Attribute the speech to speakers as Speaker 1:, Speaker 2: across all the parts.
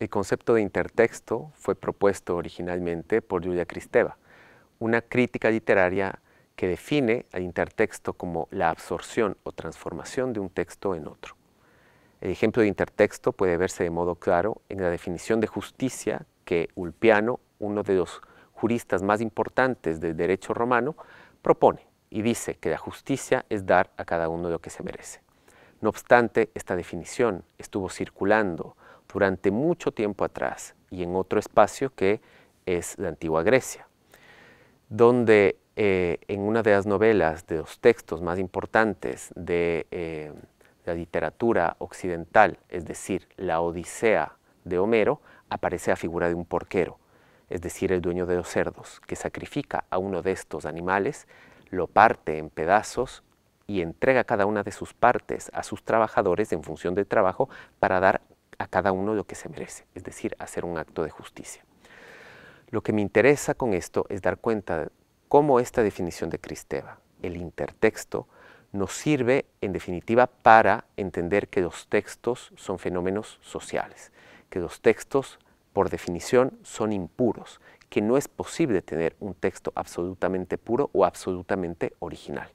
Speaker 1: El concepto de intertexto fue propuesto originalmente por Julia Kristeva, una crítica literaria que define al intertexto como la absorción o transformación de un texto en otro. El ejemplo de intertexto puede verse de modo claro en la definición de justicia que Ulpiano, uno de los juristas más importantes del derecho romano, propone y dice que la justicia es dar a cada uno lo que se merece. No obstante, esta definición estuvo circulando durante mucho tiempo atrás y en otro espacio que es la antigua Grecia, donde eh, en una de las novelas, de los textos más importantes de eh, la literatura occidental, es decir, la Odisea de Homero, aparece la figura de un porquero, es decir, el dueño de los cerdos, que sacrifica a uno de estos animales, lo parte en pedazos y entrega cada una de sus partes a sus trabajadores en función del trabajo para dar a cada uno lo que se merece, es decir, hacer un acto de justicia. Lo que me interesa con esto es dar cuenta de cómo esta definición de Cristeva, el intertexto, nos sirve en definitiva para entender que los textos son fenómenos sociales, que los textos por definición son impuros, que no es posible tener un texto absolutamente puro o absolutamente original.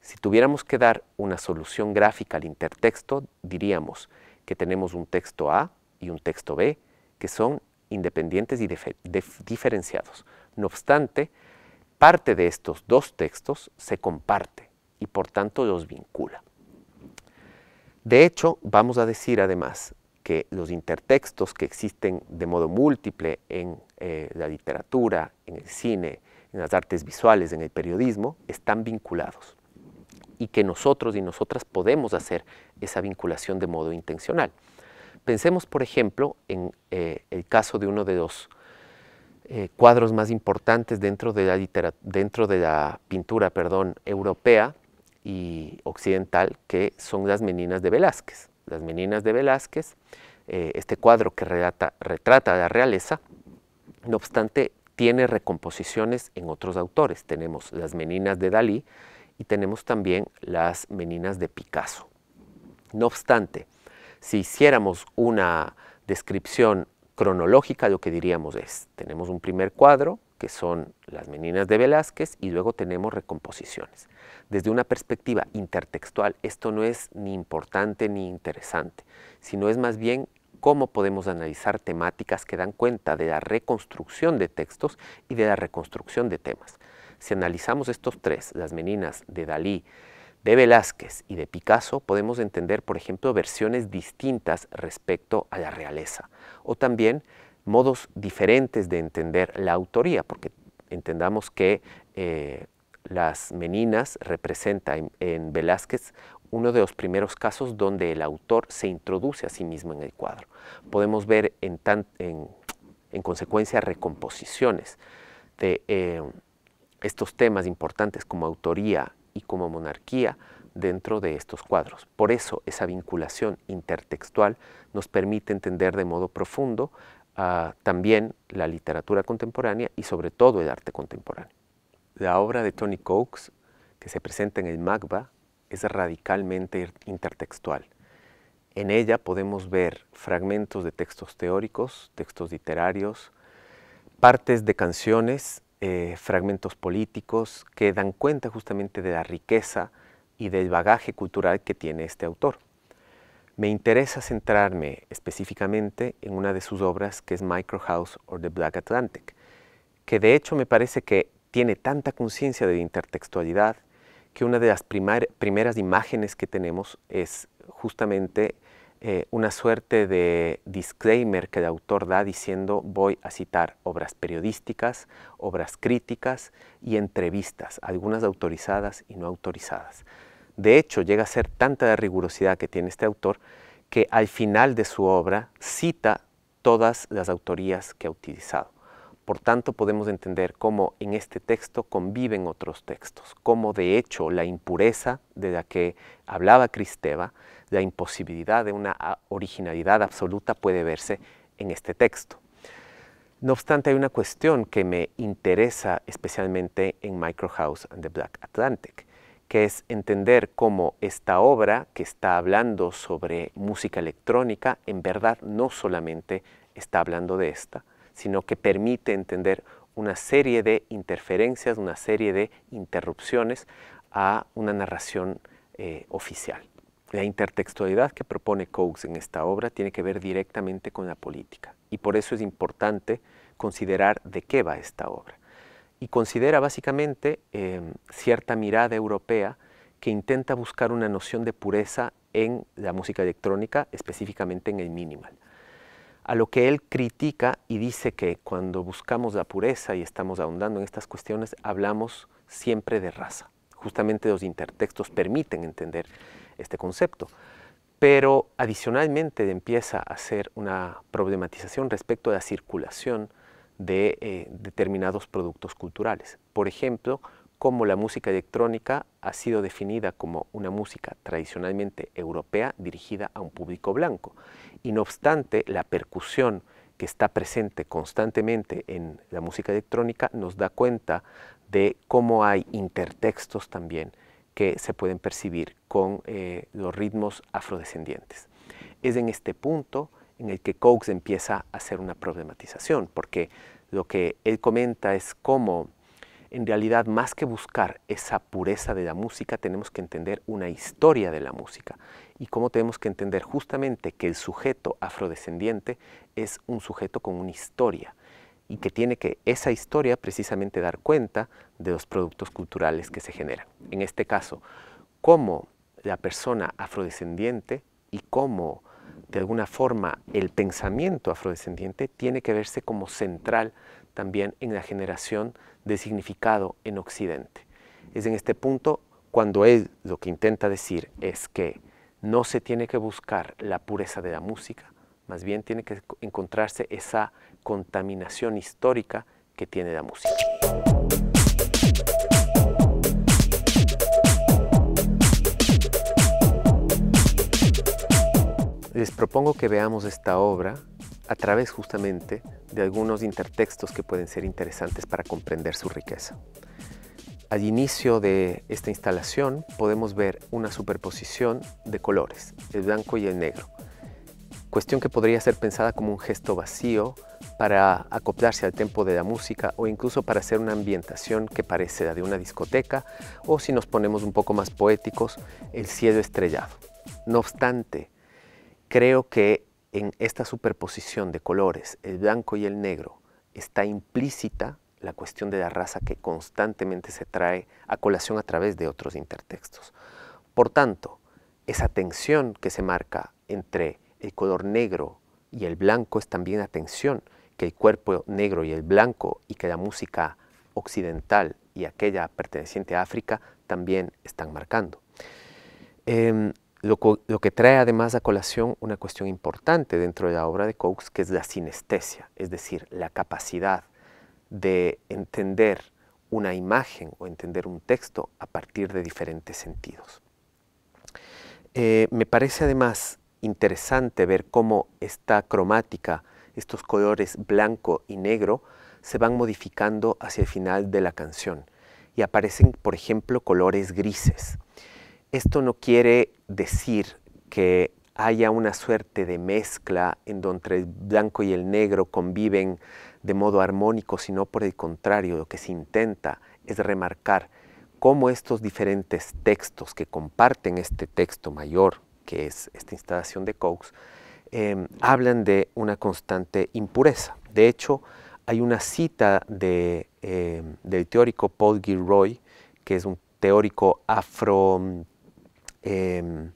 Speaker 1: Si tuviéramos que dar una solución gráfica al intertexto, diríamos que tenemos un texto A y un texto B que son independientes y diferenciados. No obstante, parte de estos dos textos se comparte y por tanto los vincula. De hecho, vamos a decir además que los intertextos que existen de modo múltiple en eh, la literatura, en el cine, en las artes visuales, en el periodismo, están vinculados y que nosotros y nosotras podemos hacer esa vinculación de modo intencional. Pensemos, por ejemplo, en eh, el caso de uno de los eh, cuadros más importantes dentro de la, dentro de la pintura perdón, europea y occidental, que son las meninas de Velázquez. Las meninas de Velázquez, eh, este cuadro que retrata la realeza, no obstante, tiene recomposiciones en otros autores. Tenemos las meninas de Dalí, y tenemos también las meninas de Picasso. No obstante, si hiciéramos una descripción cronológica lo que diríamos es, tenemos un primer cuadro, que son las meninas de Velázquez, y luego tenemos recomposiciones. Desde una perspectiva intertextual, esto no es ni importante ni interesante, sino es más bien cómo podemos analizar temáticas que dan cuenta de la reconstrucción de textos y de la reconstrucción de temas. Si analizamos estos tres, las meninas de Dalí, de Velázquez y de Picasso, podemos entender, por ejemplo, versiones distintas respecto a la realeza, o también modos diferentes de entender la autoría, porque entendamos que eh, las meninas representan en, Velázquez uno de los primeros casos donde el autor se introduce a sí mismo en el cuadro. Podemos ver en, consecuencia recomposiciones de eh, estos temas importantes como autoría y como monarquía dentro de estos cuadros. Por eso esa vinculación intertextual nos permite entender de modo profundo ah, también la literatura contemporánea y sobre todo el arte contemporáneo. La obra de Tony Cox que se presenta en el Magba es radicalmente intertextual. En ella podemos ver fragmentos de textos teóricos, textos literarios, partes de canciones eh, fragmentos políticos que dan cuenta justamente de la riqueza y del bagaje cultural que tiene este autor. Me interesa centrarme específicamente en una de sus obras que es Micro House or the Black Atlantic, que de hecho me parece que tiene tanta conciencia de intertextualidad que una de las primeras imágenes que tenemos es justamente eh, una suerte de disclaimer que el autor da diciendo voy a citar obras periodísticas, obras críticas y entrevistas, algunas autorizadas y no autorizadas. De hecho, llega a ser tanta la rigurosidad que tiene este autor que al final de su obra cita todas las autorías que ha utilizado. Por tanto, podemos entender cómo en este texto conviven otros textos, cómo de hecho la impureza de la que hablaba Cristeva la imposibilidad de una ah, originalidad absoluta puede verse en este texto. No obstante, hay una cuestión que me interesa especialmente en Microhouse and the Black Atlantic, que es entender cómo esta obra que está hablando sobre música electrónica, en verdad no solamente está hablando de esta, sino que permite entender una serie de interferencias, una serie de interrupciones a una narración eh, oficial. La intertextualidad que propone Coates en esta obra tiene que ver directamente con la política y por eso es importante considerar de qué va esta obra. Y considera básicamente em, cierta mirada europea que intenta buscar una noción de pureza en la música electrónica, específicamente en el minimal. A lo que él critica y dice que cuando buscamos la pureza y estamos ahondando en estas cuestiones, hablamos siempre de raza. Justamente los intertextos permiten entender este concepto. Pero adicionalmente empieza a ser una problematización respecto a la circulación de eh, determinados productos culturales. Por ejemplo, como la música electrónica ha sido definida como una música tradicionalmente europea dirigida a un público blanco. Y no obstante, la percusión que está presente constantemente en la música electrónica nos da cuenta de cómo hay intertextos también que se pueden percibir con eh, los ritmos afrodescendientes. Es en este punto en el que Cox empieza a hacer una problematización, porque lo que él comenta es cómo en realidad más que buscar esa pureza de la música, tenemos que entender una historia de la música y cómo tenemos que entender justamente que el sujeto afrodescendiente es un sujeto con una historia y que tiene que esa historia precisamente dar cuenta de los productos culturales que se generan. En este caso, cómo la persona afrodescendiente y cómo de alguna forma el pensamiento afrodescendiente tiene que verse como central también en la generación de significado en Occidente. Es en este punto cuando él lo que intenta decir es que no se tiene que buscar la pureza de la música, más bien tiene que encontrarse esa contaminación histórica que tiene la música. Les propongo que veamos esta obra a través justamente de algunos intertextos que pueden ser interesantes para comprender su riqueza. Al inicio de esta instalación podemos ver una superposición de colores, el blanco y el negro cuestión que podría ser pensada como un gesto vacío para acoplarse al tempo de la música o incluso para hacer una ambientación que parece la de una discoteca o si nos ponemos un poco más poéticos, el cielo estrellado. No obstante, creo que en esta superposición de colores, el blanco y el negro, está implícita la cuestión de la raza que constantemente se trae a colación a través de otros intertextos. Por tanto, esa tensión que se marca entre el color negro y el blanco es también atención, que el cuerpo negro y el blanco y que la música occidental y aquella perteneciente a África también están marcando. Em, lo, que trae además a colación una cuestión importante dentro de la obra de Cox, que es la sinestesia, es decir, la capacidad de entender una imagen o entender un texto a partir de diferentes sentidos. Eh, me parece además interesante ver cómo esta cromática, estos colores blanco y negro, se van modificando hacia el final de la canción y aparecen, por ejemplo, colores grises. Esto no quiere decir que haya una suerte de mezcla en donde el blanco y el negro conviven de modo armónico, sino por el contrario, lo que se intenta es remarcar cómo estos diferentes textos que comparten este texto mayor que es esta instalación de Cox, em, hablan de una constante impureza. De hecho, hay una cita em, del teórico Paul Gilroy, que es un teórico afro, em,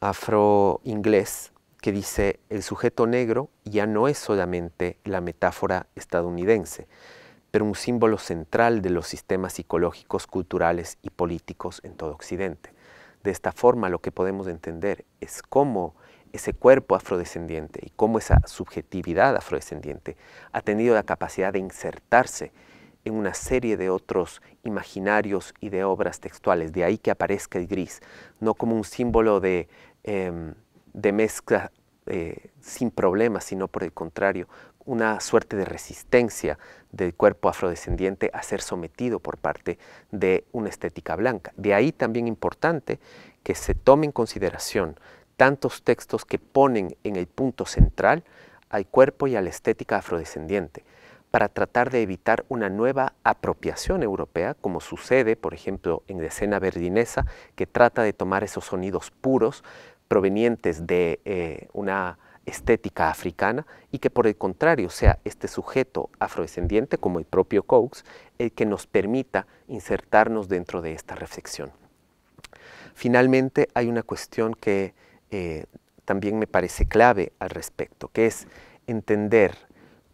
Speaker 1: afro inglés, que dice, el sujeto negro ya no es solamente la metáfora estadounidense, pero un símbolo central de los sistemas psicológicos, culturales y políticos en todo Occidente. De esta forma lo que podemos entender es cómo ese cuerpo afrodescendiente y cómo esa subjetividad afrodescendiente ha tenido la capacidad de insertarse en una serie de otros imaginarios y de obras textuales, de ahí que aparezca el gris, no como un símbolo de, em, mezcla eh, sin problemas, sino por el contrario, una suerte de resistencia del cuerpo afrodescendiente a ser sometido por parte de una estética blanca. De ahí también importante que se tome en consideración tantos textos que ponen en el punto central al cuerpo y a la estética afrodescendiente para tratar de evitar una nueva apropiación europea, como sucede, por ejemplo, en la escena verdinesa, que trata de tomar esos sonidos puros provenientes de eh, una estética africana y que por el contrario sea este sujeto afrodescendiente como el propio Cox el que nos permita insertarnos dentro de esta reflexión. Finalmente hay una cuestión que eh, también me parece clave al respecto, que es entender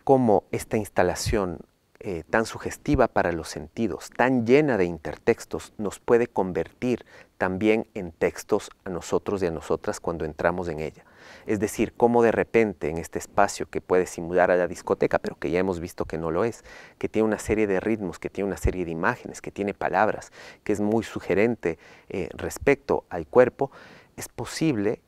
Speaker 1: cómo esta instalación eh, tan sugestiva para los sentidos, tan llena de intertextos, nos puede convertir también en textos a nosotros y a nosotras cuando entramos en ella. Es decir, cómo de repente en este espacio que puede simular a la discoteca, pero que ya hemos visto que no lo es, que tiene una serie de ritmos, que tiene una serie de imágenes, que tiene palabras, que es muy sugerente eh, respecto al cuerpo, es posible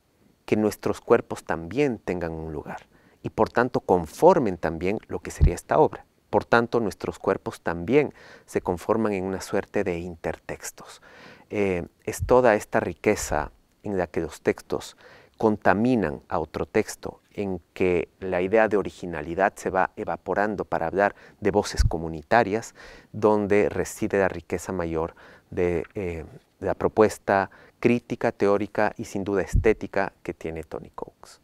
Speaker 1: que nuestros cuerpos también tengan un lugar y por tanto conformen también lo que sería esta obra. Por tanto, nuestros cuerpos también se conforman en una suerte de intertextos. Eh, es toda esta riqueza en la que los textos contaminan a otro texto, en que la idea de originalidad se va evaporando para hablar de voces comunitarias, donde reside la riqueza mayor de eh, la propuesta crítica, teórica y sin duda estética que tiene Tony Cox.